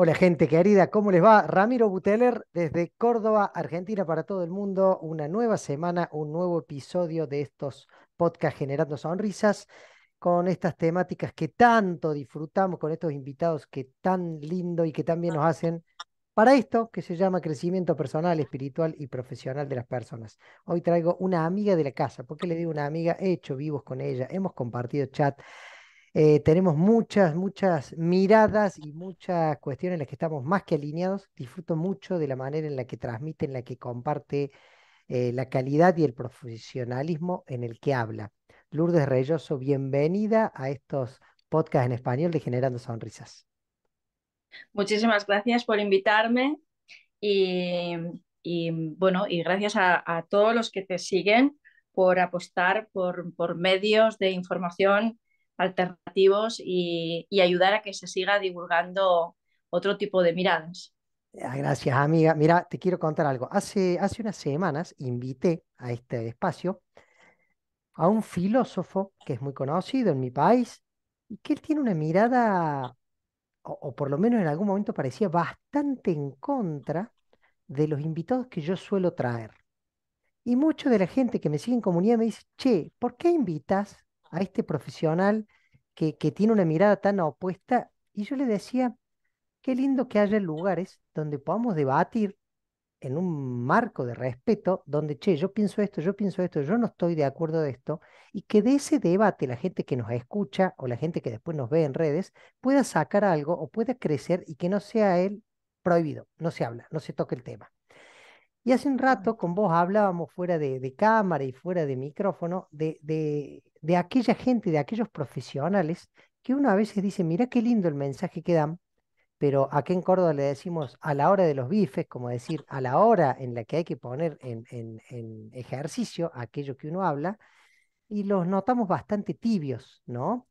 Hola gente querida, ¿cómo les va? Ramiro Buteller desde Córdoba, Argentina para todo el mundo. Una nueva semana, un nuevo episodio de estos podcasts Generando Sonrisas con estas temáticas que tanto disfrutamos, con estos invitados que tan lindo y que también nos hacen para esto que se llama crecimiento personal, espiritual y profesional de las personas. Hoy traigo una amiga de la casa. porque le digo una amiga? He hecho vivos con ella, hemos compartido chat eh, tenemos muchas, muchas miradas y muchas cuestiones en las que estamos más que alineados. Disfruto mucho de la manera en la que transmite, en la que comparte eh, la calidad y el profesionalismo en el que habla. Lourdes Reyoso, bienvenida a estos podcasts en español de Generando Sonrisas. Muchísimas gracias por invitarme y, bueno, y gracias a, todos los que te siguen por apostar por, por medios de información alternativos y, ayudar a que se siga divulgando otro tipo de miradas. Ah, gracias, amiga. Mira, te quiero contar algo. Hace, hace unas semanas invité a este espacio a un filósofo que es muy conocido en mi país y que él tiene una mirada, o, por lo menos en algún momento parecía bastante en contra de los invitados que yo suelo traer. Y mucho de la gente que me sigue en comunidad me dice, che, ¿por qué invitas a este profesional que, que tiene una mirada tan opuesta y yo le decía, qué lindo que haya lugares donde podamos debatir en un marco de respeto, donde, che, yo pienso esto, yo pienso esto, yo no estoy de acuerdo de esto, y que de ese debate la gente que nos escucha o la gente que después nos ve en redes pueda sacar algo o pueda crecer y que no sea él prohibido, no se habla, no se toque el tema. Y hace un rato con vos hablábamos fuera de, cámara y fuera de micrófono de, de, aquella gente, de aquellos profesionales que uno a veces dice, mira qué lindo el mensaje que dan, pero aquí en Córdoba le decimos a la hora de los bifes, como decir, a la hora en la que hay que poner en, en, en ejercicio aquello que uno habla, y los notamos bastante tibios, ¿no?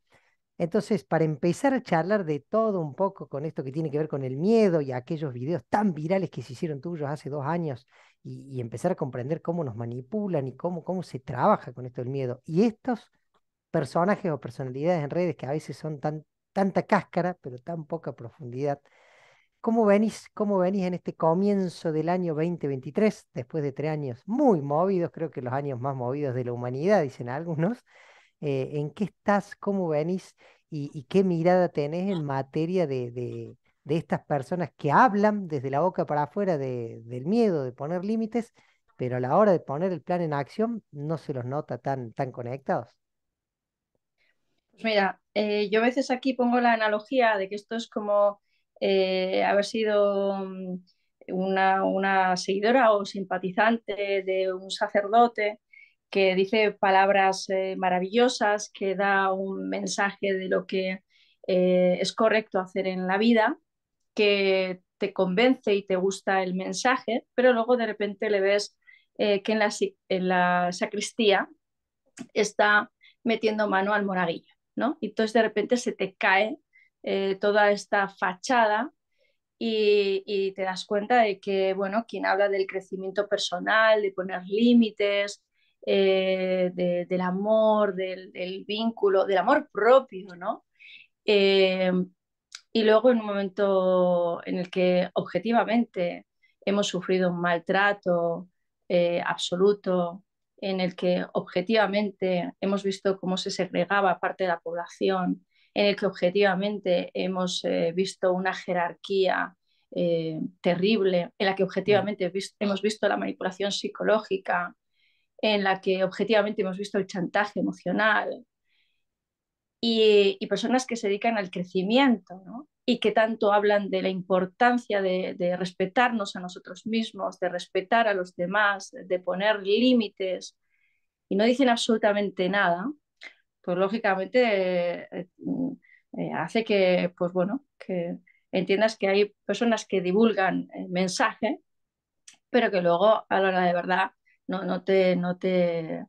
Entonces, para empezar a charlar de todo un poco con esto que tiene que ver con el miedo y aquellos videos tan virales que se hicieron tuyos hace dos años y, empezar a comprender cómo nos manipulan y cómo, cómo se trabaja con esto del miedo. Y estos personajes o personalidades en redes que a veces son tanta cáscara, pero tan poca profundidad. ¿Cómo ¿Cómo venís en este comienzo del año 2023, después de tres años muy movidos, creo que los años más movidos de la humanidad, dicen algunos? Eh, en qué estás, cómo venís y, qué mirada tenés en materia de, estas personas que hablan desde la boca para afuera del miedo de poner límites, pero a la hora de poner el plan en acción no se los nota tan, conectados. Pues mira, eh, yo a veces aquí pongo la analogía de que esto es como eh, haber sido mm, una seguidora o simpatizante de un sacerdote que dice palabras eh, maravillosas, que da un mensaje de lo que eh, es correcto hacer en la vida, que te convence y te gusta el mensaje, pero luego de repente le ves eh, que en la, la, sacristía está metiendo mano al moraguillo. ¿no? Y entonces de repente se te cae toda esta fachada y, y, te das cuenta de que, bueno, quien habla del crecimiento personal, de poner límites, eh, del amor, del, vínculo, del amor propio, ¿no? Eh, y luego en un momento en el que objetivamente hemos sufrido un maltrato eh, absoluto, en el que objetivamente hemos visto cómo se segregaba parte de la población, en el que objetivamente hemos visto una jerarquía terrible, en la que objetivamente hemos visto la manipulación psicológica, en la que objetivamente hemos visto el chantaje emocional y, personas que se dedican al crecimiento y que tanto hablan de la importancia de, respetarnos a nosotros mismos, de respetar a los demás, de poner límites y no dicen absolutamente nada, pues lógicamente eh, eh, eh, hace que, pues bueno, que entiendas que hay personas que divulgan el mensaje, pero que luego a la hora de verdad no, te, no, te,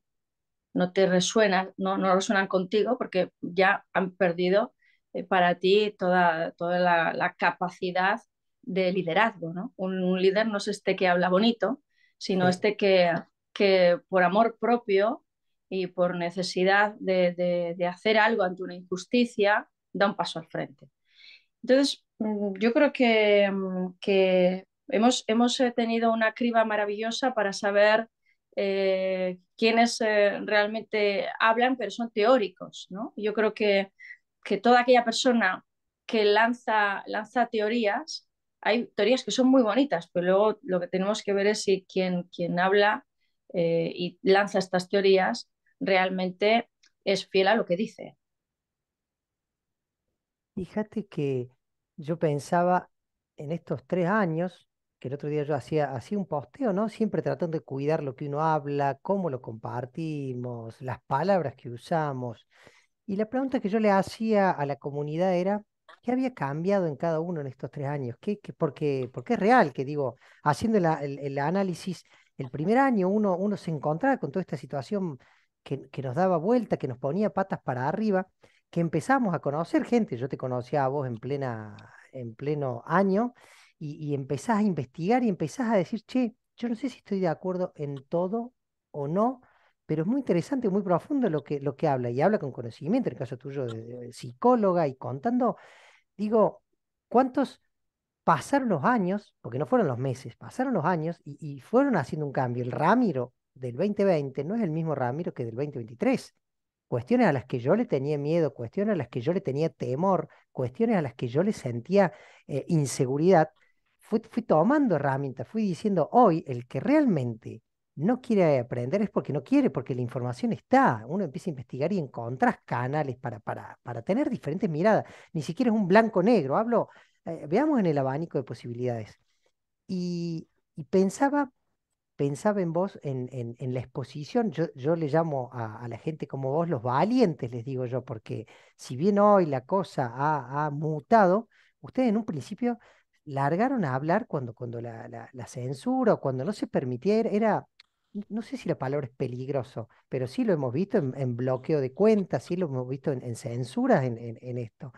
no resuenan, no, resuenan contigo porque ya han perdido eh, para ti toda, toda la, capacidad de liderazgo. ¿no? Un, líder no es este que habla bonito, sino este que, que por amor propio y por necesidad de, hacer algo ante una injusticia, da un paso al frente. Entonces, mm, yo creo que, mm, hemos, hemos, eh, tenido una criba maravillosa para saber eh, quienes eh, realmente hablan, pero son teóricos. ¿no? Yo creo que, que toda aquella persona que lanza, lanza teorías, hay teorías que son muy bonitas, pero luego lo que tenemos que ver es si quien, quien habla eh, y lanza estas teorías realmente es fiel a lo que dice. Fíjate que yo pensaba en estos tres años, que el otro día yo hacía, hacía un posteo, ¿no? Siempre tratando de cuidar lo que uno habla, cómo lo compartimos, las palabras que usamos. Y la pregunta que yo le hacía a la comunidad era, ¿qué había cambiado en cada uno en estos tres años? ¿Qué, qué, porque, porque es real que digo, haciendo el, análisis, el primer año uno, uno se encontraba con toda esta situación que, que nos daba vuelta, que nos ponía patas para arriba, que empezamos a conocer gente. Yo te conocía a vos en, plena, en pleno año y, empezás a investigar y empezás a decir, che, yo no sé si estoy de acuerdo en todo o no, pero es muy interesante, muy profundo lo que, lo que habla, y habla con conocimiento, en el caso tuyo, de, psicóloga, y contando, digo, ¿cuántos pasaron los años, porque no fueron los meses, pasaron los años y, fueron haciendo un cambio? El Ramiro del 2020 no es el mismo Ramiro que del 2023. Cuestiones a las que yo le tenía miedo, cuestiones a las que yo le tenía temor, cuestiones a las que yo le sentía eh, inseguridad, fui, tomando herramientas, fui diciendo, hoy el que realmente no quiere aprender es porque no quiere, porque la información está. Uno empieza a investigar y encontrás canales para, para, para tener diferentes miradas. Ni siquiera es un blanco-negro. Hablo, eh, veamos en el abanico de posibilidades. Y, pensaba, pensaba en vos, en, en, la exposición. Yo, yo le llamo a, la gente como vos los valientes, les digo yo, porque si bien hoy la cosa ha, ha mutado, ustedes en un principio largaron a hablar cuando, cuando la, censura o cuando no se permitiera, era, no sé si la palabra es peligroso, pero sí lo hemos visto en, bloqueo de cuentas, sí lo hemos visto en, censuras en, esto.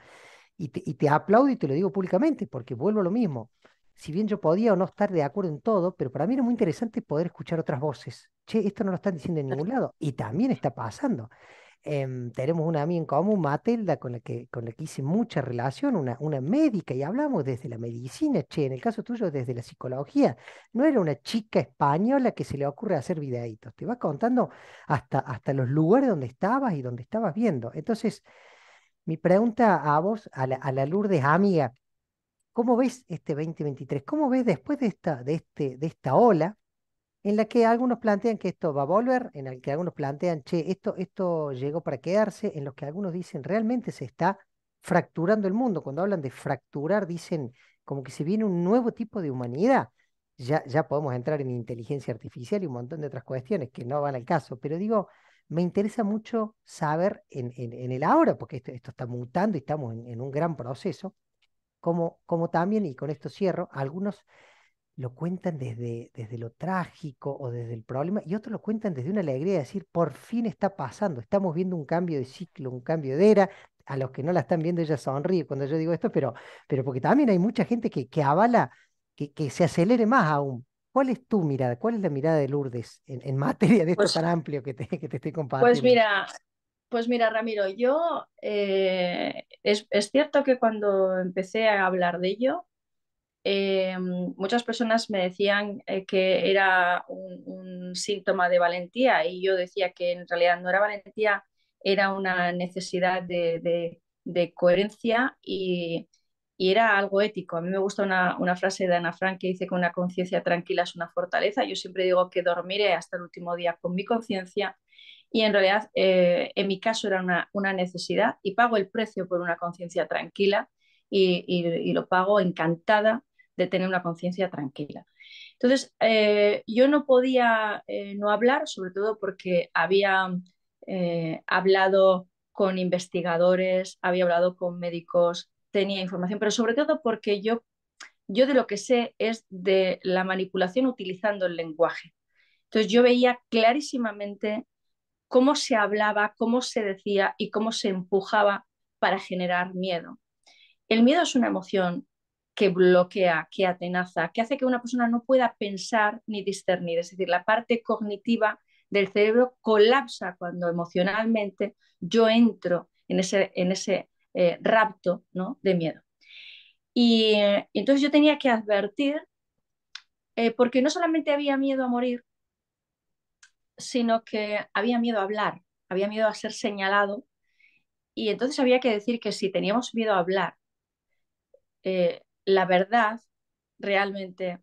Y te, y te aplaudo y te lo digo públicamente, porque vuelvo a lo mismo. Si bien yo podía o no estar de acuerdo en todo, pero para mí era muy interesante poder escuchar otras voces. Che, esto no lo están diciendo en ningún lado. Y también está pasando. Em, tenemos una amiga en común, Matilda, con la que, con la que hice mucha relación, una, médica, y hablamos desde la medicina, che, en el caso tuyo desde la psicología. No era una chica española que se le ocurre hacer videitos, te va contando hasta, hasta los lugares donde estabas y donde estabas viendo. Entonces, mi pregunta a vos, a la, a la Lourdes amiga, ¿cómo ves este 2023? ¿Cómo ves después de esta, de este, de esta ola? en la que algunos plantean que esto va a volver, en la que algunos plantean, che, esto, esto llegó para quedarse, en los que algunos dicen, realmente se está fracturando el mundo. Cuando hablan de fracturar, dicen como que se viene un nuevo tipo de humanidad. Ya, ya podemos entrar en inteligencia artificial y un montón de otras cuestiones que no van al caso, pero digo, me interesa mucho saber en, el ahora, porque esto, está mutando y estamos en, un gran proceso, como, como también, y con esto cierro, algunos lo cuentan desde, desde lo trágico o desde el problema, y otros lo cuentan desde una alegría de decir, por fin está pasando, estamos viendo un cambio de ciclo, un cambio de era, a los que no la están viendo ella sonríe cuando yo digo esto, pero, pero porque también hay mucha gente que, que avala que, que se acelere más aún. ¿Cuál es tu mirada? ¿Cuál es la mirada de Lourdes en, materia de esto pues tan amplio que te, que te estoy pues compartiendo? Pues mira, pues mira, Ramiro, yo eh, es, es, cierto que cuando empecé a hablar de ello, eh, muchas personas me decían eh, que era un, síntoma de valentía y yo decía que en realidad no era valentía, era una necesidad de, coherencia y, y, era algo ético. A mí me gusta una, frase de Ana Frank que dice que una conciencia tranquila es una fortaleza. Yo siempre digo que dormiré hasta el último día con mi conciencia y en realidad eh, en mi caso era una, una necesidad y pago el precio por una conciencia tranquila. y, lo pago encantada de tener una conciencia tranquila. Entonces, eh, yo no podía eh, no hablar, sobre todo porque había eh, hablado con investigadores, había hablado con médicos, tenía información, pero sobre todo porque yo, yo de lo que sé es de la manipulación utilizando el lenguaje. Entonces, yo veía clarísimamente cómo se hablaba, cómo se decía y cómo se empujaba para generar miedo. El miedo es una emoción que bloquea, que atenaza, que hace que una persona no pueda pensar ni discernir. Es decir, la parte cognitiva del cerebro colapsa cuando emocionalmente yo entro en ese, en ese eh, rapto ¿no? de miedo. Y entonces yo tenía que advertir, eh, porque no solamente había miedo a morir, sino que había miedo a hablar, había miedo a ser señalado. Y entonces había que decir que si teníamos miedo a hablar, eh, la verdad realmente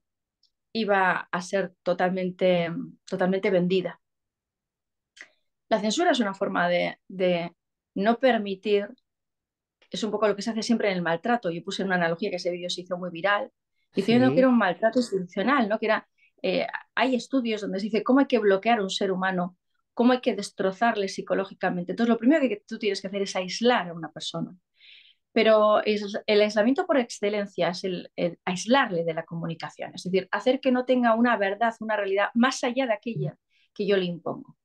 iba a ser totalmente, totalmente vendida. La censura es una forma de, no permitir, es un poco lo que se hace siempre en el maltrato. Yo puse una analogía que ese vídeo se hizo muy viral, diciendo que era un maltrato institucional, ¿no? que era, eh, hay estudios donde se dice cómo hay que bloquear a un ser humano, cómo hay que destrozarle psicológicamente. Entonces, lo primero que tú tienes que hacer es aislar a una persona pero el aislamiento por excelencia es el, aislarle de la comunicación, es decir, hacer que no tenga una verdad, una realidad más allá de aquella que yo le impongo.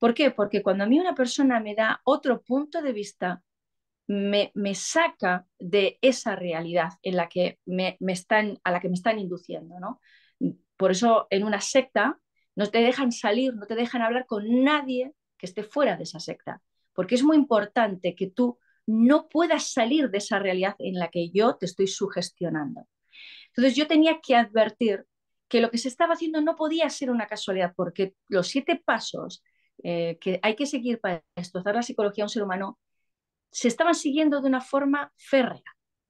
¿Por qué? Porque cuando a mí una persona me da otro punto de vista, me, saca de esa realidad en la que me, están, a la que me están induciendo. ¿no? Por eso en una secta no te dejan salir, no te dejan hablar con nadie que esté fuera de esa secta, porque es muy importante que tú no puedas salir de esa realidad en la que yo te estoy sugestionando. Entonces yo tenía que advertir que lo que se estaba haciendo no podía ser una casualidad, porque los siete pasos eh, que hay que seguir para destrozar la psicología a un ser humano se estaban siguiendo de una forma férrea,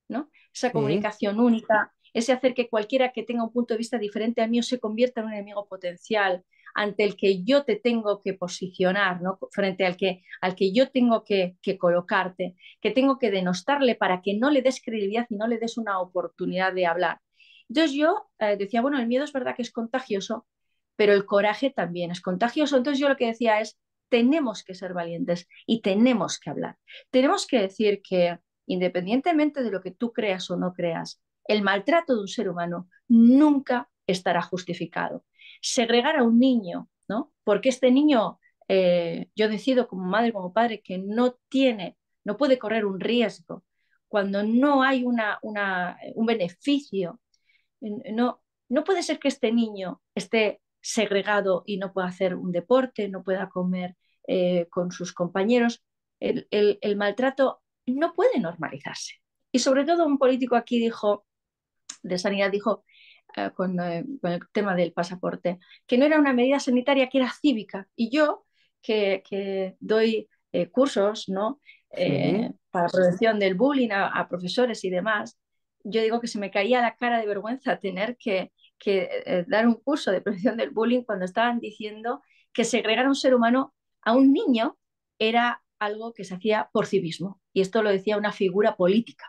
¿no? Esa comunicación única, ese hacer que cualquiera que tenga un punto de vista diferente al mío se convierta en un enemigo potencial, ante el que yo te tengo que posicionar, frente al que, al que yo tengo que, colocarte, que tengo que denostarle para que no le des credibilidad y no le des una oportunidad de hablar. Entonces yo eh, decía, bueno, el miedo es verdad que es contagioso, pero el coraje también es contagioso. Entonces yo lo que decía es, tenemos que ser valientes y tenemos que hablar. Tenemos que decir que independientemente de lo que tú creas o no creas, el maltrato de un ser humano nunca estará justificado segregar a un niño, ¿no? Porque este niño, eh, yo decido como madre, como padre, que no tiene, no puede correr un riesgo. Cuando no hay una, un beneficio, no, no puede ser que este niño esté segregado y no pueda hacer un deporte, no pueda comer eh, con sus compañeros. El, el, maltrato no puede normalizarse. Y sobre todo un político aquí dijo, de sanidad, dijo eh, eh, con, el tema del pasaporte, que no era una medida sanitaria, que era cívica. Y yo, que, doy eh, cursos ¿no? para prevención del bullying a, profesores y demás, yo digo que se me caía la cara de vergüenza tener que, dar un curso de prevención del bullying cuando estaban diciendo que segregar a un ser humano, a un niño, era algo que se hacía por civismo. Y esto lo decía una figura política.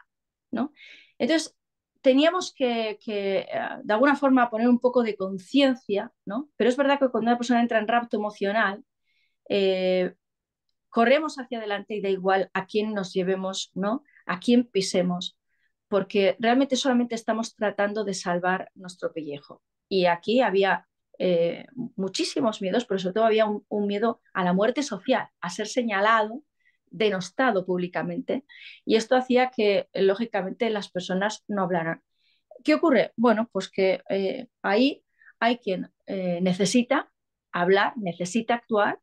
¿no? Entonces, teníamos que, eh, de alguna forma, poner un poco de conciencia, ¿no? Pero es verdad que cuando una persona entra en rapto emocional, eh, corremos hacia adelante y da igual a quién nos llevemos, ¿no? A quién pisemos, porque realmente solamente estamos tratando de salvar nuestro pellejo. Y aquí había eh, muchísimos miedos, pero sobre todo había un, miedo a la muerte social, a ser señalado denostado públicamente y esto hacía que, eh, lógicamente, las personas no hablaran. ¿Qué ocurre? Bueno, pues que eh, ahí hay quien eh, necesita hablar, necesita actuar,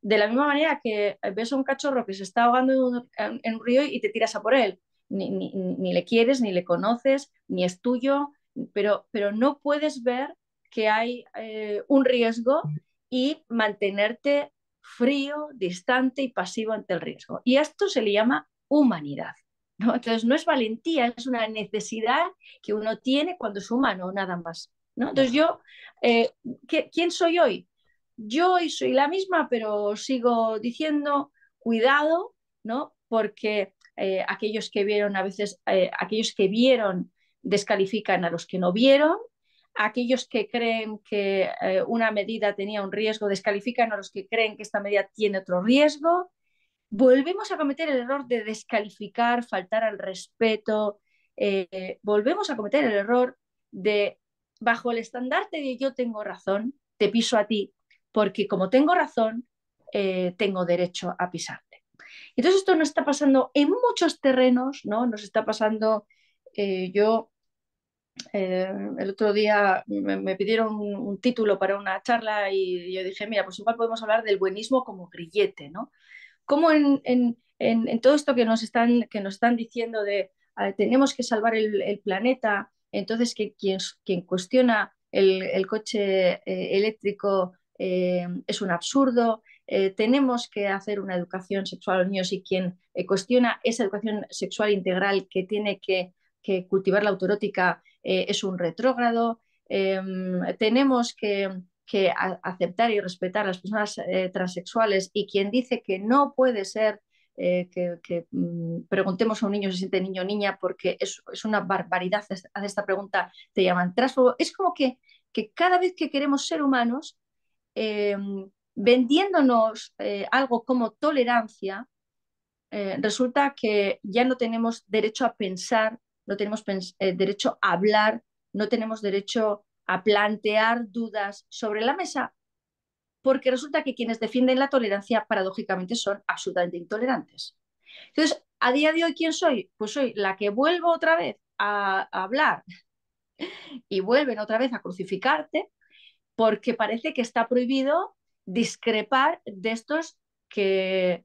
de la misma manera que ves a un cachorro que se está ahogando en un, río y te tiras a por él. Ni, le quieres, ni le conoces, ni es tuyo, pero, pero no puedes ver que hay un riesgo y mantenerte frío, distante y pasivo ante el riesgo. Y esto se le llama humanidad. Entonces, no es valentía, es una necesidad que uno tiene cuando es humano, nada más. Entonces, yo, eh, ¿quién soy hoy? Yo hoy soy la misma, pero sigo diciendo cuidado, ¿no? porque eh, aquellos que vieron, a veces, eh, aquellos que vieron descalifican a los que no vieron, aquellos que creen que eh, una medida tenía un riesgo, descalifican a los que creen que esta medida tiene otro riesgo. Volvemos a cometer el error de descalificar, faltar al respeto, eh, volvemos a cometer el error de, bajo el estandarte de yo tengo razón, te piso a ti, porque como tengo razón, eh, tengo derecho a pisarte. Entonces esto nos está pasando en muchos terrenos, ¿no? Nos está pasando, yo eh, el otro día me, pidieron un, título para una charla y yo dije, mira, pues igual podemos hablar del buenismo como grillete, ¿no? Como en, todo esto que nos están, diciendo de que ah, tenemos que salvar el, planeta, entonces que quien, cuestiona el, coche eh, eléctrico eh, es un absurdo, tenemos que hacer una educación sexual a los niños y quien cuestiona esa educación sexual integral que tiene que que cultivar la autorótica eh, es un retrógrado. Em, tenemos que, aceptar y respetar a las personas eh, transexuales y quien dice que no puede ser eh, que, mm, preguntemos a un niño si se siente niño o niña porque es, es una barbaridad hacer esta pregunta, te llaman transfobo. Es como que, que, cada vez que queremos ser humanos, em, vendiéndonos algo como tolerancia, resulta que ya no tenemos derecho a pensar no tenemos eh, derecho a hablar, no tenemos derecho a plantear dudas sobre la mesa, porque resulta que quienes defienden la tolerancia paradójicamente son absolutamente intolerantes. Entonces, a día de hoy, ¿quién soy? Pues soy la que vuelvo otra vez a, hablar y vuelven otra vez a crucificarte porque parece que está prohibido discrepar de estos que,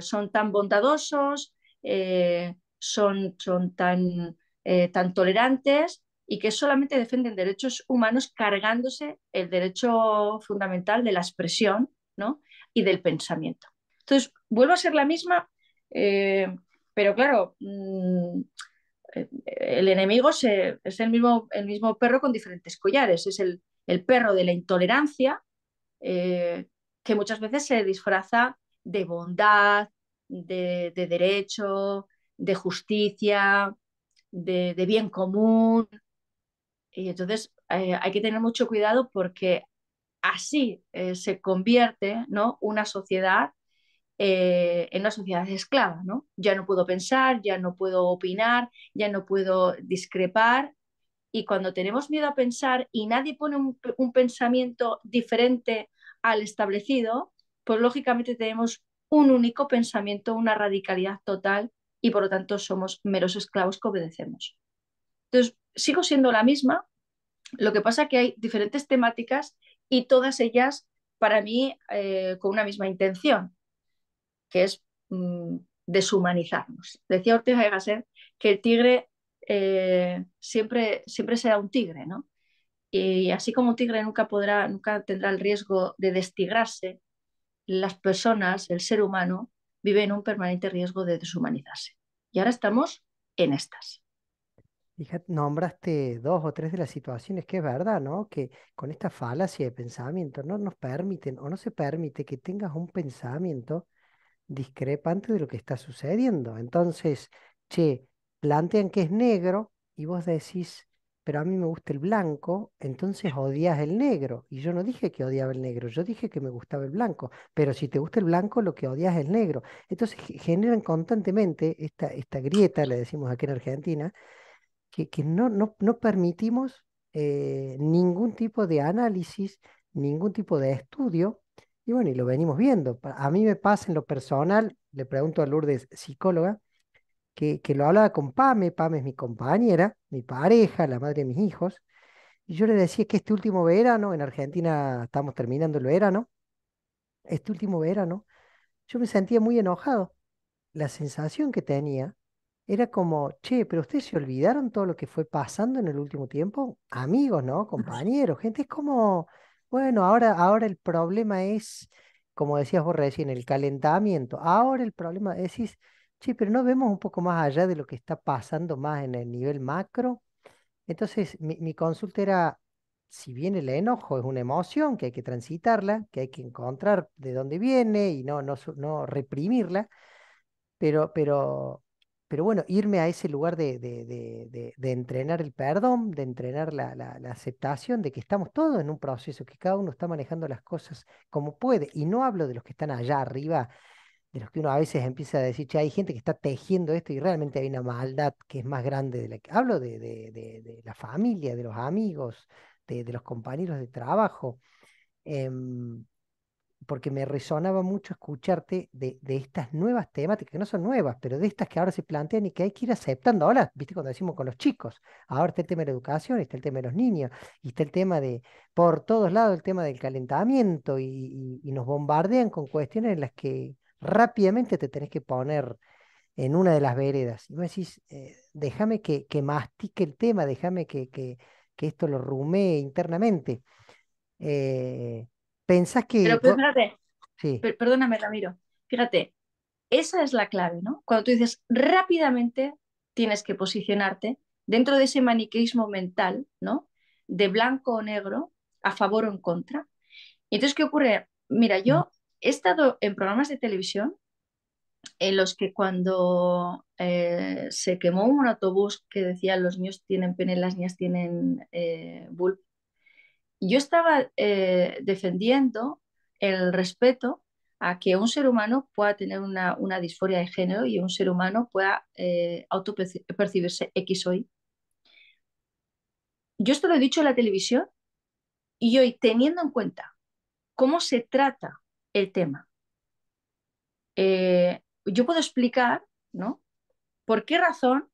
son tan bondadosos, eh, son, son tan eh, tan tolerantes y que solamente defienden derechos humanos cargándose el derecho fundamental de la expresión y del pensamiento. Entonces, vuelvo a ser la misma, eh, pero claro, mm, eh, el enemigo es el mismo, el mismo, perro con diferentes collares, es el, perro de la intolerancia que muchas veces se disfraza de bondad, de derecho, de justicia, de, bien común. Y entonces eh, hay que tener mucho cuidado porque así eh, se convierte ¿no? una sociedad eh, en una sociedad esclava. ¿no? Ya no puedo pensar, ya no puedo opinar, ya no puedo discrepar. Y cuando tenemos miedo a pensar y nadie pone un, un pensamiento diferente al establecido, pues lógicamente tenemos un único pensamiento, una radicalidad total y por lo tanto somos meros esclavos que obedecemos. Entonces, sigo siendo la misma, lo que pasa es que hay diferentes temáticas y todas ellas para mí eh, con una misma intención, que es mm, deshumanizarnos. Decía Ortega de Gasset que el tigre eh, siempre, siempre será un tigre, ¿no? Y así como un tigre nunca podrá, nunca tendrá el riesgo de destigrarse, las personas, el ser humano, vive en un permanente riesgo de deshumanizarse. Y ahora estamos en estas. Fíjate, nombraste dos o tres de las situaciones que es verdad, ¿no? Que con esta falacia de pensamiento no nos permiten o no se permite que tengas un pensamiento discrepante de lo que está sucediendo. Entonces, che, plantean que es negro y vos decís, pero a mí me gusta el blanco, entonces odias el negro. Y yo no dije que odiaba el negro, yo dije que me gustaba el blanco. Pero si te gusta el blanco, lo que odias es el negro. Entonces generan constantemente esta, esta grieta, le decimos aquí en Argentina, que, no, permitimos eh, ningún tipo de análisis, ningún tipo de estudio. Y bueno, y lo venimos viendo. A mí me pasa en lo personal, le pregunto a Lourdes, psicóloga, que, lo hablaba con Pame, Pame es mi compañera, mi pareja, la madre de mis hijos, y yo le decía que este último verano, en Argentina estamos terminando el verano, este último verano, yo me sentía muy enojado. La sensación que tenía era como, che, pero ustedes se olvidaron todo lo que fue pasando en el último tiempo, amigos, ¿no? Compañeros, gente, es como, bueno, ahora, ahora el problema es, como decías vos recién, el calentamiento, ahora el problema, es Sí, pero no vemos un poco más allá de lo que está pasando más en el nivel macro. Entonces, mi, consulta era, si bien el enojo es una emoción que hay que transitarla, que hay que encontrar de dónde viene y no, no, no reprimirla, pero, pero, pero bueno, irme a ese lugar de, de, de, entrenar el perdón, de entrenar la aceptación de que estamos todos en un proceso, que cada uno está manejando las cosas como puede. Y no hablo de los que están allá arriba de los que uno a veces empieza a decir, che, hay gente que está tejiendo esto y realmente hay una maldad que es más grande de la que hablo, de, de, la familia, de los amigos, de, los compañeros de trabajo, em, porque me resonaba mucho escucharte de, estas nuevas temáticas, que no son nuevas, pero de estas que ahora se plantean y que hay que ir aceptando. Ahora, viste, cuando decimos con los chicos, ahora está el tema de la educación, está el tema de los niños, y está el tema de, por todos lados, el tema del calentamiento, y nos bombardean con cuestiones en las que rápidamente te tenés que poner en una de las veredas. Y vos decís, eh, déjame que, que, mastique el tema, déjame que, que, que, esto lo rumee internamente. Eh, pensás que... Pero, fíjate, perdóname, Ramiro, fíjate, esa es la clave, ¿no? Cuando tú dices rápidamente tienes que posicionarte dentro de ese maniqueísmo mental, ¿no? De blanco o negro, a favor o en contra. Y entonces, ¿qué ocurre? Mira, yo mm he estado en programas de televisión en los que cuando eh, se quemó un autobús que decía los niños tienen pene, las niñas tienen eh, yo estaba eh, defendiendo el respeto a que un ser humano pueda tener una, disforia de género y un ser humano pueda eh, autopercibirse X o Yo esto lo he dicho en la televisión y hoy teniendo en cuenta cómo se trata el tema. Eh, yo puedo explicar, ¿no? ¿Por qué razón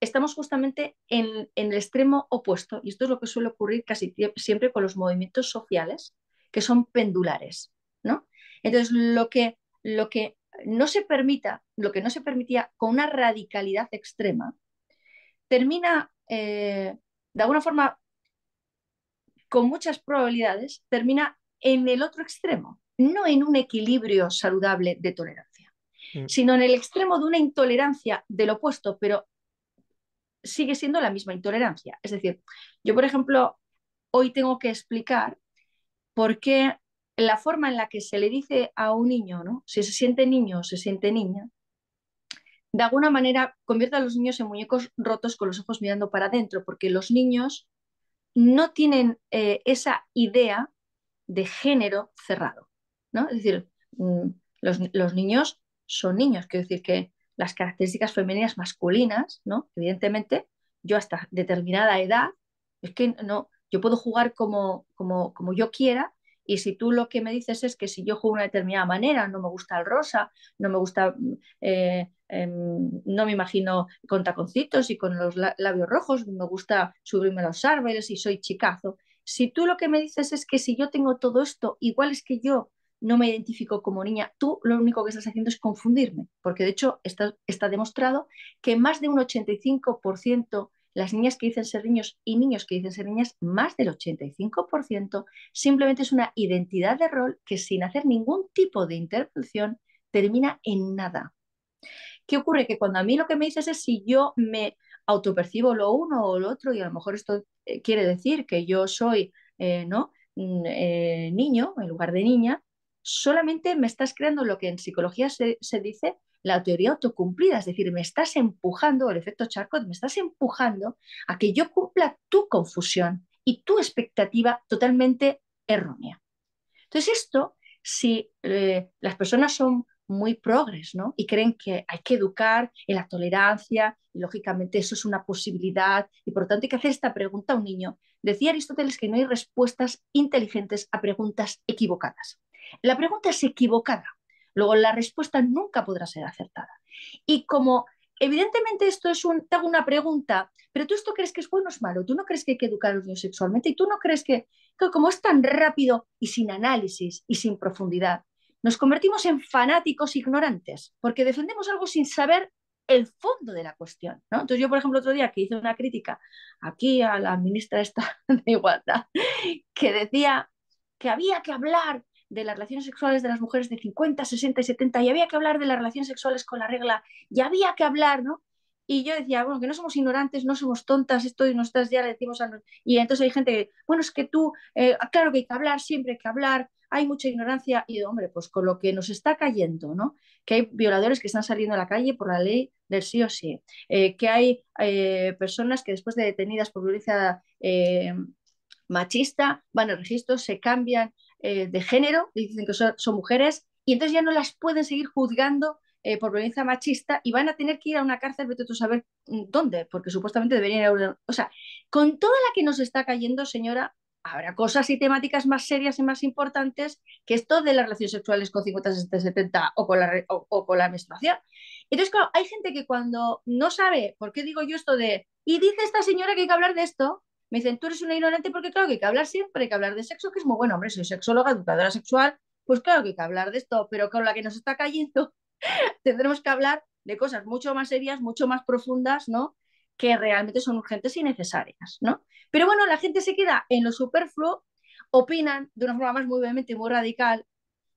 estamos justamente en, el extremo opuesto? Y esto es lo que suele ocurrir casi siempre con los movimientos sociales, que son pendulares, ¿no? Entonces, lo que, lo que no se permita, lo que no se permitía con una radicalidad extrema, termina, eh, de alguna forma, con muchas probabilidades, termina en el otro extremo no en un equilibrio saludable de tolerancia, mm. sino en el extremo de una intolerancia del opuesto, pero sigue siendo la misma intolerancia. Es decir, yo, por ejemplo, hoy tengo que explicar por qué la forma en la que se le dice a un niño, si se siente niño o se siente niña, de alguna manera convierte a los niños en muñecos rotos con los ojos mirando para adentro, porque los niños no tienen eh, esa idea de género cerrado. Es decir, mm, los, niños son niños, quiero decir que las características femeninas masculinas, ¿no? Evidentemente, yo hasta determinada edad, es que no, yo puedo jugar como, como, como yo quiera y si tú lo que me dices es que si yo juego de una determinada manera, no me gusta el rosa, no me gusta, mm, eh, em, no me imagino con taconcitos y con los labios rojos, me gusta subirme los árboles y soy chicazo. Si tú lo que me dices es que si yo tengo todo esto, igual es que yo no me identifico como niña, tú lo único que estás haciendo es confundirme, porque de hecho está, demostrado que más de un 85%, las niñas que dicen ser niños y niños que dicen ser niñas, más del 85%, simplemente es una identidad de rol que sin hacer ningún tipo de interrupción termina en nada. ¿Qué ocurre? Que cuando a mí lo que me dices es si yo me autopercibo lo uno o lo otro, y a lo mejor esto eh, quiere decir que yo soy, eh, ¿no? Mm, eh, niño en lugar de niña, solamente me estás creando lo que en psicología se, dice la teoría autocumplida, es decir, me estás empujando, el efecto Charcot, me estás empujando a que yo cumpla tu confusión y tu expectativa totalmente errónea. Entonces esto, si eh, las personas son muy progres y creen que hay que educar en la tolerancia, y lógicamente eso es una posibilidad y por tanto hay que hacer esta pregunta a un niño. Decía Aristóteles que no hay respuestas inteligentes a preguntas equivocadas. La pregunta es equivocada, luego la respuesta nunca podrá ser acertada. Y como evidentemente esto es un, te hago una pregunta, pero tú esto crees que es bueno o es malo, tú no crees que hay que educar a los niños sexualmente y tú no crees que, como es tan rápido y sin análisis y sin profundidad, nos convertimos en fanáticos ignorantes, porque defendemos algo sin saber el fondo de la cuestión. Entonces yo, por ejemplo, otro día que hice una crítica aquí a la ministra esta de Igualdad, que decía que había que hablar de las relaciones sexuales de las mujeres de 50, 60 y 70, y había que hablar de las relaciones sexuales con la regla, y había que hablar, ¿no? Y yo decía, bueno, que no somos ignorantes, no somos tontas, esto y estás ya decimos a... Y entonces hay gente bueno, es que tú, eh, claro que hay que hablar, siempre hay que hablar, hay mucha ignorancia. Y hombre, pues con lo que nos está cayendo, ¿no? Que hay violadores que están saliendo a la calle por la ley del sí o sí, eh, que hay eh, personas que después de detenidas por violencia machista van al registro, se cambian, eh, de género, dicen que son, mujeres, y entonces ya no las pueden seguir juzgando eh, por violencia machista y van a tener que ir a una cárcel, pero tú a saber mm, dónde, porque supuestamente deberían ir a O sea, con toda la que nos está cayendo, señora, habrá cosas y temáticas más serias y más importantes que esto de las relaciones sexuales con 50, 60, 70 o con la, o, con la menstruación. Entonces, claro, hay gente que cuando no sabe por qué digo yo esto de, y dice esta señora que hay que hablar de esto, me dicen, tú eres una ignorante porque claro que hay que hablar siempre, hay que hablar de sexo, que es muy bueno, hombre, soy sexóloga, educadora sexual, pues claro que hay que hablar de esto, pero con la que nos está cayendo tendremos que hablar de cosas mucho más serias, mucho más profundas, ¿no? Que realmente son urgentes y necesarias, ¿no? Pero bueno, la gente se queda en lo superfluo, opinan de una forma más muy vehemente, muy radical,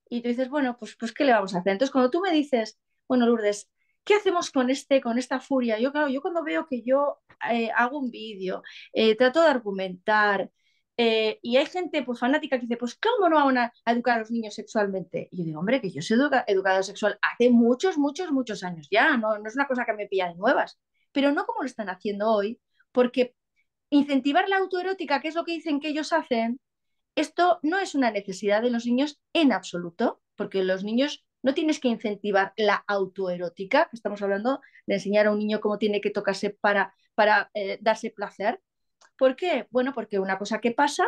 y tú dices, bueno, pues, pues ¿qué le vamos a hacer? Entonces, cuando tú me dices, bueno, Lourdes, ¿qué hacemos con, este, con esta furia? Yo, claro, yo cuando veo que yo eh, hago un vídeo, eh, trato de argumentar, eh, y hay gente pues, fanática que dice, pues ¿cómo no van a, educar a los niños sexualmente? Y yo digo, hombre, que yo soy educa sexual hace muchos, muchos, muchos años ya, no es una cosa que me pilla de nuevas, pero no como lo están haciendo hoy, porque incentivar la autoerótica, que es lo que dicen que ellos hacen, esto no es una necesidad de los niños en absoluto, porque los niños no tienes que incentivar la autoerótica, que estamos hablando de enseñar a un niño cómo tiene que tocarse para, para eh, darse placer. ¿Por qué? Bueno, porque una cosa que pasa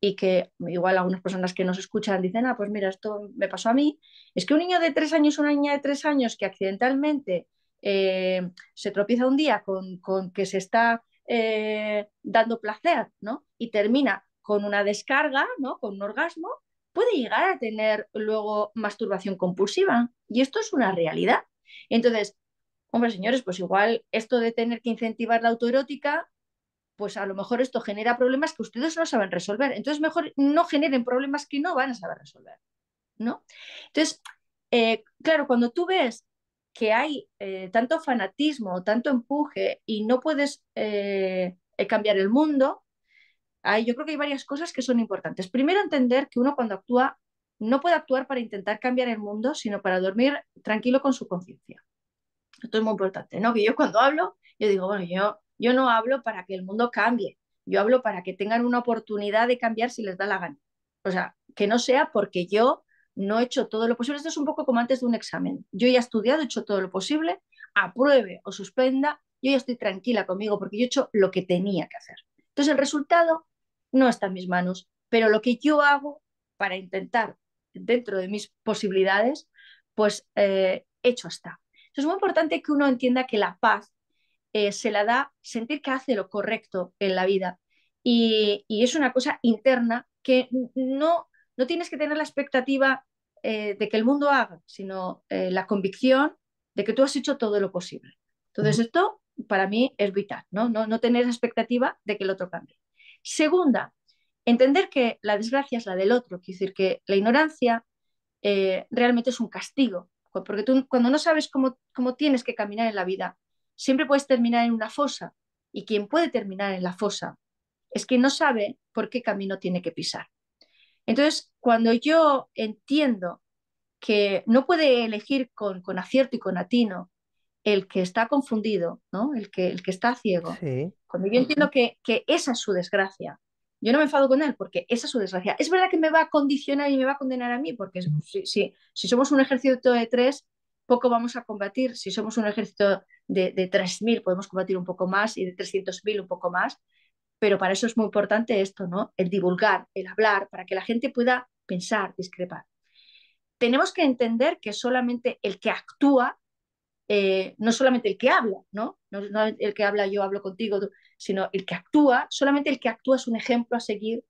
y que igual algunas personas que nos escuchan dicen, ah, pues mira, esto me pasó a mí, es que un niño de tres años, una niña de tres años que accidentalmente eh, se tropieza un día con, que se está eh, dando placer, Y termina con una descarga, ¿no? Con un orgasmo, puede llegar a tener luego masturbación compulsiva. Y esto es una realidad. Entonces, hombre, señores, pues igual esto de tener que incentivar la autoerótica, pues a lo mejor esto genera problemas que ustedes no saben resolver. Entonces, mejor no generen problemas que no van a saber resolver. ¿No? Entonces, eh, claro, cuando tú ves que hay eh, tanto fanatismo, tanto empuje y no puedes eh, cambiar el mundo, yo creo que hay varias cosas que son importantes. Primero, entender que uno cuando actúa no puede actuar para intentar cambiar el mundo, sino para dormir tranquilo con su conciencia. Esto es muy importante, ¿no? Que yo cuando hablo, yo digo, bueno, yo, yo no hablo para que el mundo cambie, yo hablo para que tengan una oportunidad de cambiar si les da la gana. O sea, que no sea porque yo no he hecho todo lo posible. Esto es un poco como antes de un examen. Yo ya he estudiado, he hecho todo lo posible, apruebe o suspenda, yo ya estoy tranquila conmigo porque yo he hecho lo que tenía que hacer. Entonces el resultado no está en mis manos, pero lo que yo hago para intentar, dentro de mis posibilidades, pues eh, hecho está. es muy importante que uno entienda que la paz eh, se la da sentir que hace lo correcto en la vida y, es una cosa interna que no, no tienes que tener la expectativa eh, de que el mundo haga, sino la convicción de que tú has hecho todo lo posible. Entonces esto para mí es vital, ¿no? No, la tener expectativa de que el otro cambie. Segunda, entender que la desgracia es la del otro, quiere decir que la ignorancia eh, realmente es un castigo, porque tú cuando no sabes cómo, tienes que caminar en la vida, siempre puedes terminar en una fosa y quien puede terminar en la fosa es quien no sabe por qué camino tiene que pisar. Entonces, cuando yo entiendo que no puede elegir con, acierto y con atino el que está confundido, ¿no? el, que, el que está ciego, cuando yo entiendo que, esa es su desgracia, yo no me enfado con él porque esa es su desgracia. Es verdad que me va a condicionar y me va a condenar a mí, porque si, si, si somos un ejército de tres, poco vamos a combatir. Si somos un ejército de, tres mil, podemos combatir un poco más y de mil, un poco más. Pero para eso es muy importante esto, ¿no? El divulgar, el hablar, para que la gente pueda pensar, discrepar. Tenemos que entender que solamente el que actúa, eh, no solamente el que habla, ¿no? no, el que habla yo hablo contigo, sino el que actúa, solamente el que actúa es un ejemplo a seguir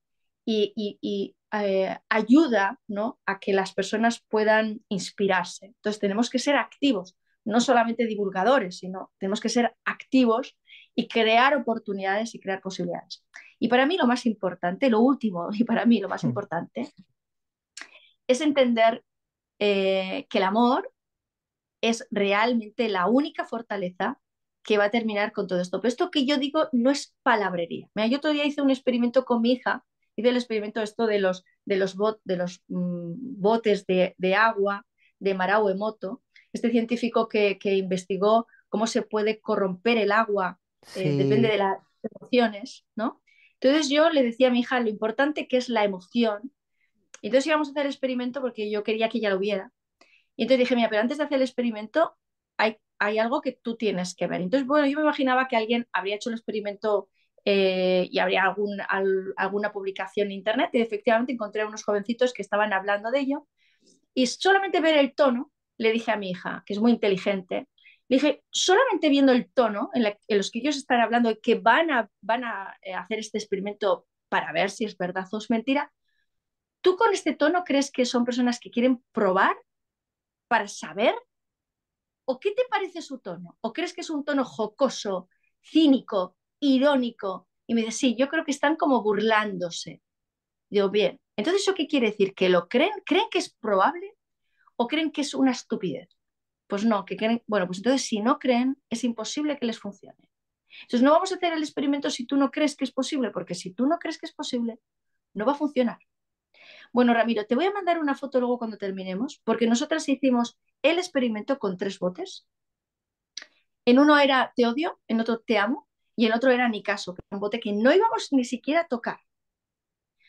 y, eh, ayuda a que las personas puedan inspirarse. Entonces tenemos que ser activos, no solamente divulgadores, sino tenemos que ser activos y crear oportunidades y crear posibilidades. Y para mí lo más importante, lo último, y para mí lo más hmm. importante, es entender eh, que el amor es realmente la única fortaleza que va a terminar con todo esto. Pero esto que yo digo no es palabrería. Mira, yo día hice un experimento con mi hija, hice el experimento esto de los, de los, bot, de los mm, botes de, agua de Marao Emoto, este científico que, investigó cómo se puede corromper el agua, eh, depende de las emociones, ¿no? Entonces yo le decía a mi hija lo importante que es la emoción. Entonces íbamos a hacer el experimento porque yo quería que ella lo viera. Y entonces dije, mira, pero antes de hacer el experimento hay hay algo que tú tienes que ver. Entonces, bueno, yo me imaginaba que alguien habría hecho el experimento eh, y habría alguna publicación en Internet y efectivamente encontré a unos jovencitos que estaban hablando de ello y solamente ver el tono, le dije a mi hija, que es muy inteligente, le dije, solamente viendo el tono en, los que ellos están hablando que van a, van a eh, hacer este experimento para ver si es verdad o es mentira, ¿tú con este tono crees que son personas que quieren probar para saber ¿O qué te parece su tono? ¿O crees que es un tono jocoso, cínico, irónico? Y me dice, sí, yo creo que están como burlándose. Digo, bien, entonces ¿eso qué quiere decir? ¿Que lo creen? ¿Creen que es probable? ¿O creen que es una estupidez? Pues no, que creen, bueno, pues entonces si no creen, es imposible que les funcione. Entonces no vamos a hacer el experimento si tú no crees que es posible, porque si tú no crees que es posible, no va a funcionar. Bueno, Ramiro, te voy a mandar una foto luego cuando terminemos, porque nosotras hicimos él experimentó con tres botes. En uno era te odio, en otro te amo y en otro era ni caso, un bote que no íbamos ni siquiera a tocar.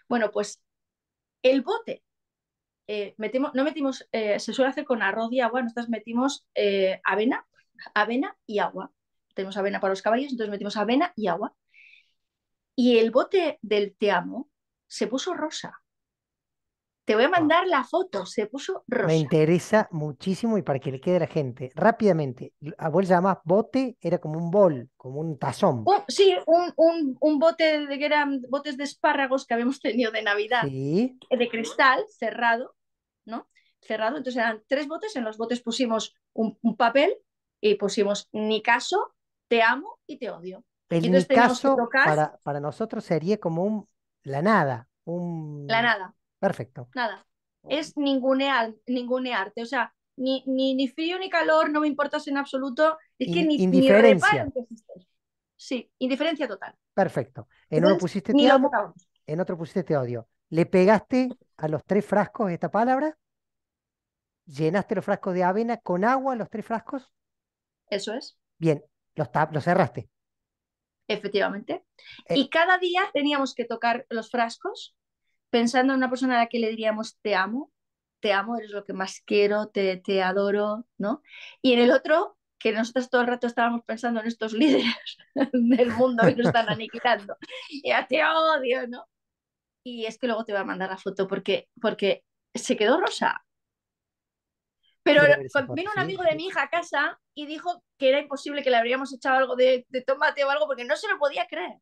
Bueno, pues el bote, eh, no metimos, eh, se suele hacer con arroz y agua, nosotros metimos eh, avena, avena y agua. Tenemos avena para los caballos, entonces metimos avena y agua. Y el bote del te amo se puso rosa. Te voy a ah. mandar la foto, se puso rosa. Me interesa muchísimo y para que le quede a la gente. Rápidamente, abuelo llama bote, era como un bol, como un tazón. sí, un, bote de que eran botes de espárragos que habíamos tenido de Navidad, eh, de cristal, cerrado, ¿no? Cerrado, entonces eran tres botes, en los botes pusimos un, papel y pusimos ni caso, te amo y te odio. El ni caso para, para nosotros sería como un, la nada, un... La nada. Perfecto. Nada. Es ningunear, ningunearte. O sea, ni, ni, ni frío ni calor, no me importas en absoluto. Es que ni ni, indiferencia. sí, indiferencia total. Perfecto. En pusiste en otro pusiste te odio. ¿Le pegaste a los tres frascos esta palabra? ¿Llenaste los frascos de avena con agua, los tres frascos? Eso es. Bien, los, los cerraste. Efectivamente. Eh. Y cada día teníamos que tocar los frascos pensando en una persona a la que le diríamos te amo, te amo, eres lo que más quiero, te, te adoro, ¿no? Y en el otro, que nosotros todo el rato estábamos pensando en estos líderes del mundo que nos están aniquilando, ya te odio, ¿no? Y es que luego te voy a mandar la foto porque, porque se quedó rosa. Pero vino un amigo de mi hija a casa y dijo que era imposible que le habríamos echado algo de tomate o algo porque no se lo podía creer.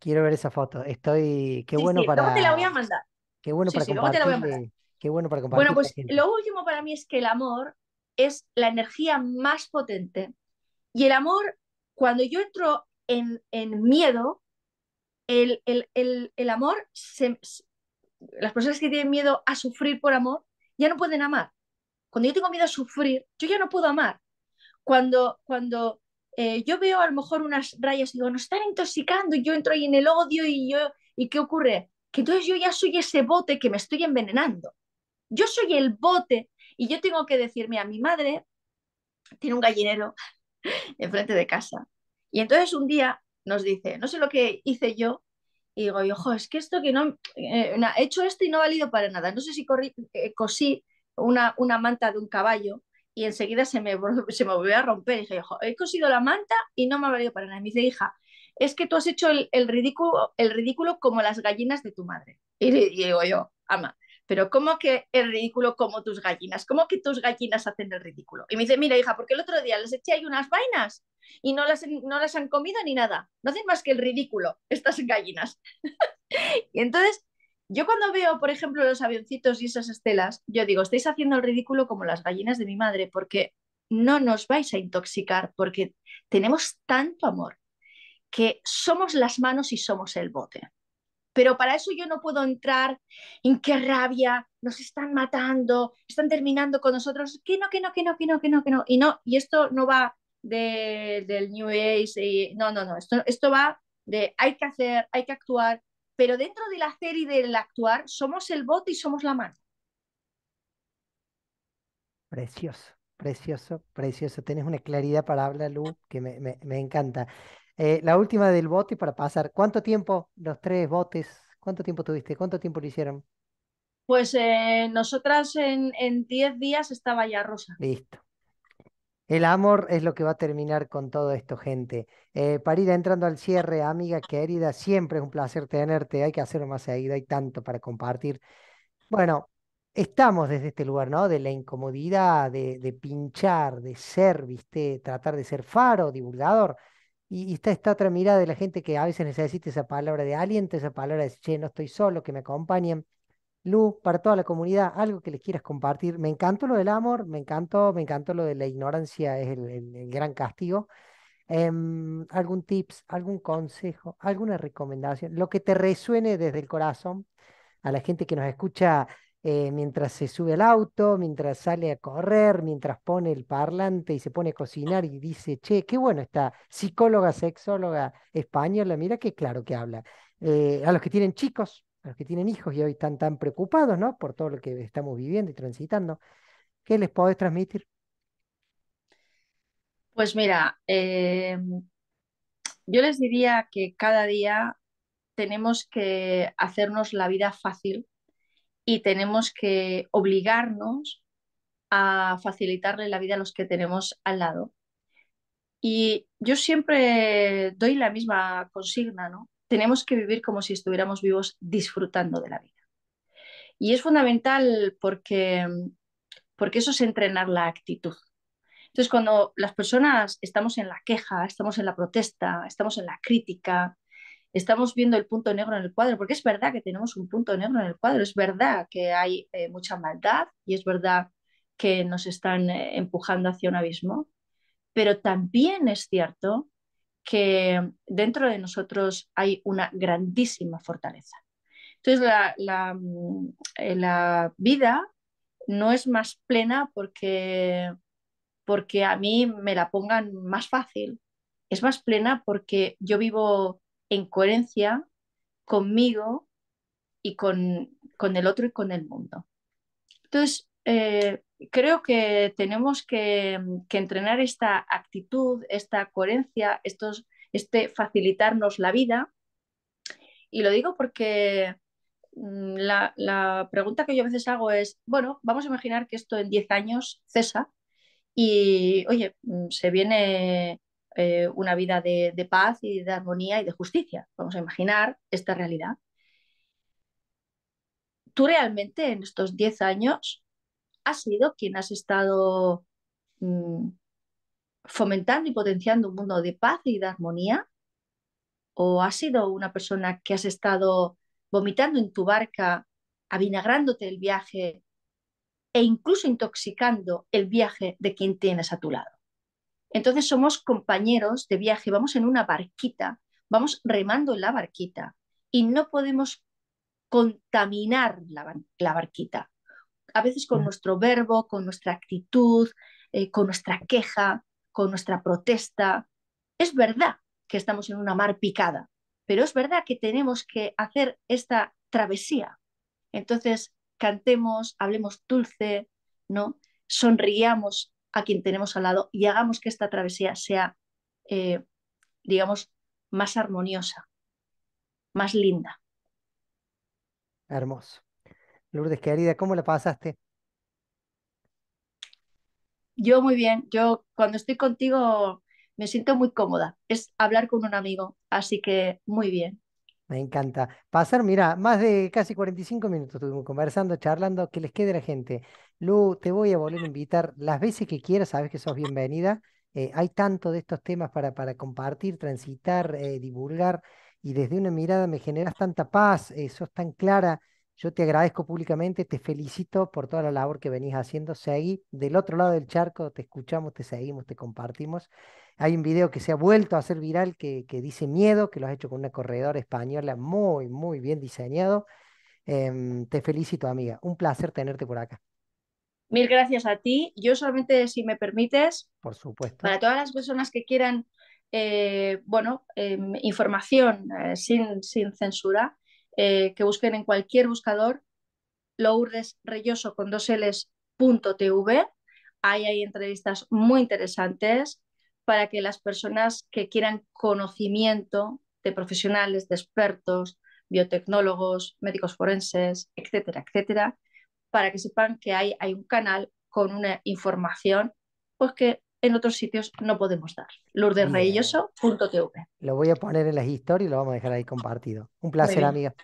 Quiero ver esa foto. Estoy. Qué bueno para. Luego te la voy a mandar. Qué bueno para compartir. Qué bueno para compartir. Bueno, pues lo último para mí es que el amor es la energía más potente. Y el amor, cuando yo entro en, en miedo, el, el, el, el amor, las personas que tienen miedo a sufrir por amor, ya no pueden amar. Cuando yo tengo miedo a sufrir, yo ya no puedo amar. Cuando, cuando eh, yo veo a lo mejor unas rayas y digo, nos están intoxicando yo entro ahí en el odio y yo, ¿y qué ocurre? Que entonces yo ya soy ese bote que me estoy envenenando. Yo soy el bote y yo tengo que decirme a mi madre tiene un gallinero enfrente de casa. Y entonces un día nos dice, no sé lo que hice yo, y digo, ojo, es que esto que no, eh, he hecho esto y no ha valido para nada. No sé si eh, cosí una manta de un caballo y enseguida se me, volvió a romper. Y dije, he cosido la manta y no me ha valido para nada. Y me dice, hija, es que tú has hecho el, ridículo, el ridículo como las gallinas de tu madre. Y, le digo yo, ama, pero ¿cómo que el ridículo como tus gallinas? ¿Cómo que tus gallinas hacen el ridículo? Y me dice, mira hija, porque el otro día les eché ahí unas vainas y no las, no las han comido ni nada. No hacen más que el ridículo estas gallinas. y entonces yo cuando veo, por ejemplo, los avioncitos y esas estelas, yo digo, estáis haciendo el ridículo como las gallinas de mi madre, porque no nos vais a intoxicar, porque tenemos tanto amor que somos las manos y somos el bote. Pero para eso yo no puedo entrar en qué rabia, nos están matando, están terminando con nosotros, que no, que no, que no, que no, que no, que no. Y no, y esto no va de, del New Age, no, no, no, esto, esto va de hay que hacer, hay que actuar, pero dentro del hacer y del actuar, somos el bote y somos la mano. Precioso, precioso, precioso. Tienes una claridad para hablar, Lu, que me, encanta. Eh, la última del bote para pasar. ¿Cuánto tiempo los tres botes? ¿Cuánto tiempo tuviste? ¿Cuánto tiempo lo hicieron? Pues eh, nosotras en 10 días estaba ya Rosa. Listo, el amor es lo que va a terminar con todo esto, gente. Eh, Parida, entrando al cierre, amiga querida, siempre es un placer tenerte. Hay que hacerlo más seguido, hay tanto para compartir. Bueno, estamos desde este lugar, ¿no? De la incomodidad, de, pinchar, de ser, ¿viste? Tratar de ser faro, divulgador. Y, y, está esta otra mirada de la gente que a veces necesita esa palabra de aliento, esa palabra de, che, no estoy solo, que me acompañen. Lu, para toda la comunidad, algo que les quieras compartir. Me encantó lo del amor, me encantó, me encantó lo de la ignorancia, es el, gran castigo. Em, algún tips, algún consejo, alguna recomendación, lo que te resuene desde el corazón a la gente que nos escucha eh, mientras se sube al auto, mientras sale a correr, mientras pone el parlante y se pone a cocinar y dice, che, qué bueno está, psicóloga, sexóloga española, mira qué claro que habla. Eh, a los que tienen chicos, a los que tienen hijos y hoy están tan preocupados, ¿no? Por todo lo que estamos viviendo y transitando, ¿qué les podés transmitir? Pues mira, eh, yo les diría que cada día tenemos que hacernos la vida fácil y tenemos que obligarnos a facilitarle la vida a los que tenemos al lado. Y yo siempre doy la misma consigna, ¿no? tenemos que vivir como si estuviéramos vivos disfrutando de la vida. Y es fundamental porque, porque eso es entrenar la actitud. Entonces, cuando las personas estamos en la queja, estamos en la protesta, estamos en la crítica, estamos viendo el punto negro en el cuadro, porque es verdad que tenemos un punto negro en el cuadro, es verdad que hay eh, mucha maldad y es verdad que nos están eh, empujando hacia un abismo, pero también es cierto que dentro de nosotros hay una grandísima fortaleza. Entonces, la, mm, eh, la, vida no es más plena porque, porque a mí me la pongan más fácil. Es más plena porque yo vivo en coherencia conmigo y con, con el otro y con el mundo. Entonces, eh, creo que tenemos mm, que, entrenar esta actitud, esta coherencia, estos, este facilitarnos la vida. Y lo digo porque mm, la, pregunta que yo a veces hago es, bueno, vamos a imaginar que esto en 10 años cesa y, oye, mm, se viene eh, una vida de, de paz y de armonía y de justicia. Vamos a imaginar esta realidad. ¿Tú realmente en estos 10 años ha sido quien has estado mm, fomentando y potenciando un mundo de paz y de armonía? ¿O has sido una persona que has estado vomitando en tu barca, avinagrándote el viaje e incluso intoxicando el viaje de quien tienes a tu lado? Entonces somos compañeros de viaje, vamos en una barquita, vamos remando en la barquita y no podemos contaminar la barquita a veces con mm. nuestro verbo, con nuestra actitud, eh, con nuestra queja, con nuestra protesta. Es verdad que estamos en una mar picada, pero es verdad que tenemos que hacer esta travesía. Entonces, cantemos, hablemos dulce, ¿no? sonriamos a quien tenemos al lado y hagamos que esta travesía sea, eh, digamos, más armoniosa, más linda. Hermoso. Lourdes, querida, ¿cómo la pasaste? Yo muy bien, yo cuando estoy contigo me siento muy cómoda, es hablar con un amigo, así que muy bien. Me encanta. Pasar, mira, más de casi 45 minutos estuvimos conversando, charlando, que les quede la gente. Lu, te voy a volver a invitar las veces que quieras, sabes que sos bienvenida. Eh, hay tanto de estos temas para, para compartir, transitar, eh, divulgar, y desde una mirada me generas tanta paz, eh, sos tan clara, yo te agradezco públicamente, te felicito por toda la labor que venís haciendo. Seguí del otro lado del charco, te escuchamos, te seguimos, te compartimos. Hay un video que se ha vuelto a hacer viral que, dice miedo, que lo has hecho con una corredora española muy, muy bien diseñado. Em, te felicito, amiga. Un placer tenerte por acá. Mil gracias a ti. Yo solamente, si me permites, por supuesto. Para todas las personas que quieran, eh, bueno, em, información eh, sin, sin censura, eh, que busquen en cualquier buscador, Lourdes con dos punto Ahí hay entrevistas muy interesantes para que las personas que quieran conocimiento de profesionales, de expertos, biotecnólogos, médicos forenses, etcétera, etcétera, para que sepan que hay, hay un canal con una información pues que en otros sitios no podemos dar. lourdesreilloso.tv. Lo voy a poner en la historia y lo vamos a dejar ahí compartido. Un placer, amiga.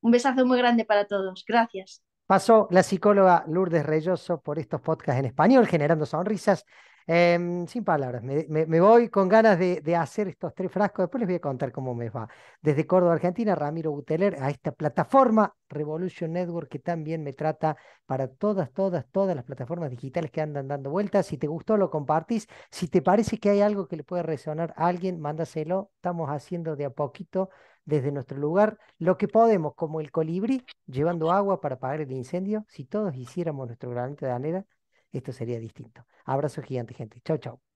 Un besazo muy grande para todos. Gracias. Pasó la psicóloga Lourdes Reyoso por estos podcasts en español, generando sonrisas. Em, sin palabras, me, voy con ganas de, hacer estos tres frascos. Después les voy a contar cómo me va. Desde Córdoba, Argentina, Ramiro guteller a esta plataforma Revolution Network que también me trata para todas, todas, todas las plataformas digitales que andan dando vueltas. Si te gustó, lo compartís. Si te parece que hay algo que le puede resonar a alguien, mándaselo. Estamos haciendo de a poquito desde nuestro lugar lo que podemos, como el colibrí, llevando agua para apagar el incendio. Si todos hiciéramos nuestro granito de arena, esto sería distinto. Abrazo gigante, gente. Chau, chau.